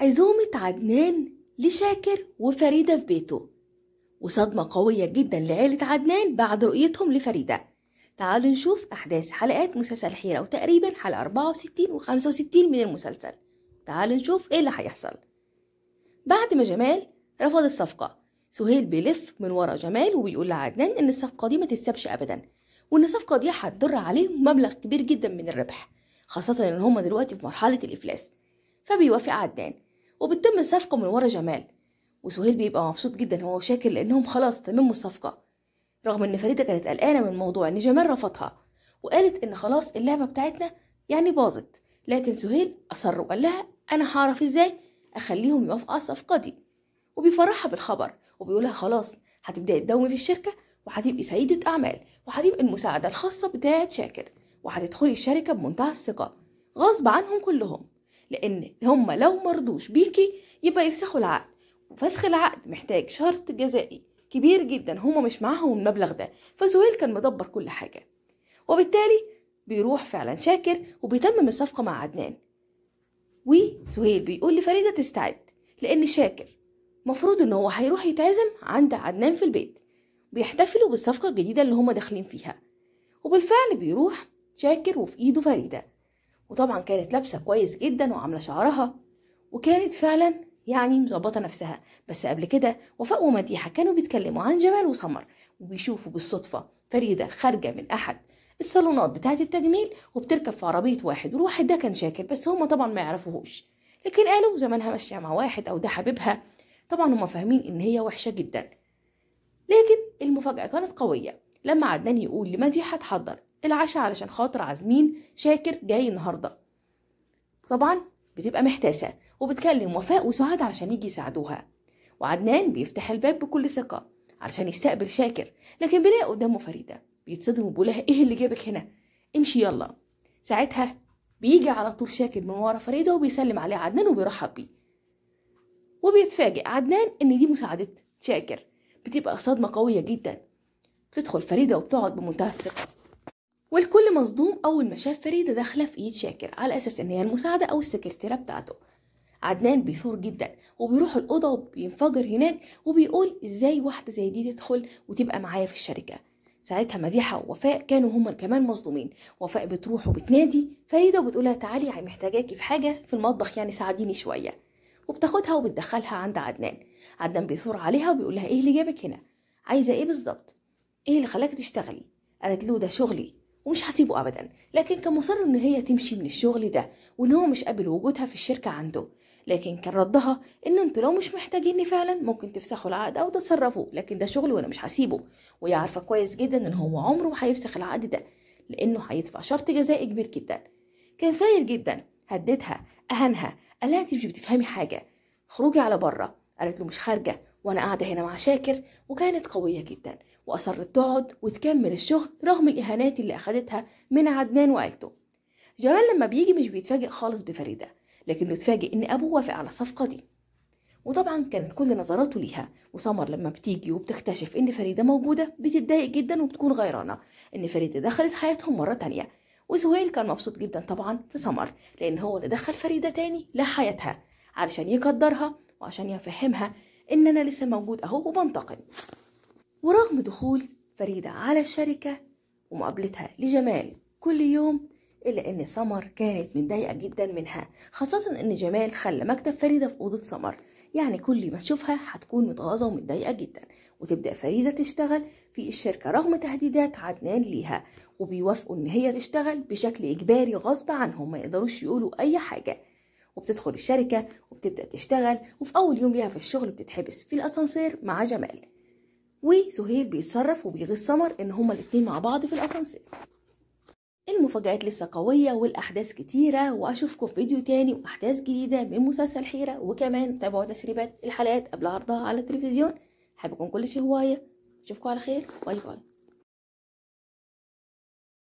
عزومة عدنان لشاكر وفريدة في بيته وصدمة قوية جدا لعيلة عدنان بعد رؤيتهم لفريدة تعالوا نشوف أحداث حلقات مسلسل حيرة وتقريبا حلقة 64 و 65 من المسلسل تعالوا نشوف إيه اللي هيحصل بعد ما جمال رفض الصفقة سهيل بيلف من ورا جمال وبيقول لعدنان إن الصفقة دي ما تتسابش أبدا وإن الصفقة دي هتضر عليهم مبلغ كبير جدا من الربح خاصة إن هما دلوقتي في مرحلة الإفلاس فبيوافق عدنان وبتتم الصفقة من ورا جمال وسهيل بيبقى مبسوط جدا هو وشاكر لأنهم خلاص تمموا الصفقة رغم إن فريدة كانت قلقانة من الموضوع إن جمال رفضها وقالت إن خلاص اللعبة بتاعتنا يعني باظت لكن سهيل أصر وقال لها أنا هعرف إزاي أخليهم يوافقوا على الصفقة دي وبيفرحها بالخبر وبيقولها خلاص هتبدأي تدومي في الشركة وهتبقي سيدة أعمال وهتبقي المساعدة الخاصة بتاعة شاكر وهتدخلي الشركة بمنتهى الثقة غصب عنهم كلهم لان هم لو مرضوش بيكي يبقى يفسخوا العقد وفسخ العقد محتاج شرط جزائي كبير جدا هما مش معاهم المبلغ ده فسهيل كان مدبر كل حاجة وبالتالي بيروح فعلا شاكر وبيتمم الصفقة مع عدنان وسهيل بيقول لفريدة تستعد لأن شاكر مفروض إن هو هيروح يتعزم عند عدنان في البيت بيحتفلوا بالصفقة الجديدة اللي هما داخلين فيها وبالفعل بيروح شاكر وفي إيده فريدة وطبعا كانت لابسه كويس جدا وعامله شعرها وكانت فعلا يعني مظبطه نفسها بس قبل كده وفاء ومديحه كانوا بيتكلموا عن جمال وسمر وبيشوفوا بالصدفه فريده خارجه من احد الصالونات بتاعه التجميل وبتركب في عربيه واحد والواحد ده كان شاكر بس هما طبعا ما يعرفوهوش لكن قالوا زمانها ماشيه مع واحد او ده حبيبها طبعا هما فاهمين ان هي وحشه جدا لكن المفاجاه كانت قويه لما عدنان يقول لمديحه اتحضر العشاء علشان خاطر عازمين شاكر جاي النهارده طبعا بتبقى محتاسه وبتكلم وفاء وسعاد علشان يجي يساعدوها وعدنان بيفتح الباب بكل ثقه علشان يستقبل شاكر لكن بيلاقي قدامه فريده بيتصدم وبيقولها ايه اللي جابك هنا امشي يلا ساعتها بيجي على طول شاكر من ورا فريده وبيسلم عليه عدنان وبيرحب بيه وبيتفاجئ عدنان ان دي مساعده شاكر بتبقى صدمه قويه جدا بتدخل فريده وبتقعد بمنتهى الثقه والكل مصدوم أول ما شاف فريدة داخلة في إيد شاكر على أساس إن هي المساعدة أو السكرتيرة بتاعته عدنان بيثور جدا وبيروح الأوضة وبينفجر هناك وبيقول إزاي واحدة زي دي تدخل وتبقى معايا في الشركة ساعتها مديحة ووفاء كانوا هما كمان مصدومين وفاء بتروح وبتنادي فريدة وبتقولها تعالي هي محتاجاكي في حاجة في المطبخ يعني ساعديني شوية وبتاخدها وبتدخلها عند عدنان عدنان بيثور عليها وبيقولها ايه اللي جابك هنا عايزة ايه بالظبط ايه اللي خلاك تشتغلي قالت له ده شغلي ومش هسيبه أبدا لكن كان مصر إن هي تمشي من الشغل ده وإن هو مش قابل وجودها في الشركة عنده لكن كان ردها إن أنتوا لو مش محتاجيني فعلا ممكن تفسخوا العقد أو تتصرفوا لكن ده شغل وأنا مش هسيبه وهي عارفة كويس جدا إن هو عمره ما هيفسخ العقد ده لأنه هيدفع شرط جزائي كبير جدا كان ثاير جدا هددها أهانها قالها أنت مش بتفهمي حاجة خروجي على بره قالت له مش خارجة وأنا قاعدة هنا مع شاكر وكانت قوية جدا وأصرت تقعد وتكمل الشغل رغم الإهانات اللي أخدتها من عدنان وعيلته جمال لما بيجي مش بيتفاجئ خالص بفريدة لكنه اتفاجئ إن أبوه وافق على الصفقة دي وطبعا كانت كل نظراته ليها وسمر لما بتيجي وبتكتشف ان فريده موجوده بتتضايق جدا وبتكون غيرانه ان فريده دخلت حياتهم مره تانية وسهيل كان مبسوط جدا طبعا في سمر لان هو اللي دخل فريده تاني لحياتها علشان يقدرها وعشان يفهمها إن أنا لسه موجود أهو وبنتقم ورغم دخول فريدة على الشركة ومقابلتها لجمال كل يوم إلا إن سمر كانت متضايقة جدا منها خاصة إن جمال خلى مكتب فريدة في أوضة سمر يعني كل ما تشوفها هتكون متغاظة ومتضايقة جدا وتبدأ فريدة تشتغل في الشركة رغم تهديدات عدنان ليها وبيوافقوا إن هي تشتغل بشكل إجباري غصب عنهم ما يقدروش يقولوا أي حاجة وبتدخل الشركة وبتبدأ تشتغل وفي أول يوم ليها في الشغل بتتحبس في الأسانسير مع جمال وسهيل بيتصرف وبيغيظ سمر إن هما الاتنين مع بعض في الأسانسير المفاجآت لسه قوية والأحداث كتيرة وأشوفكم في فيديو تاني وأحداث جديدة من مسلسل حيرة وكمان تابعوا تسريبات الحلقات قبل عرضها على التلفزيون حابكم كل شيء هواية أشوفكم على خير باي باي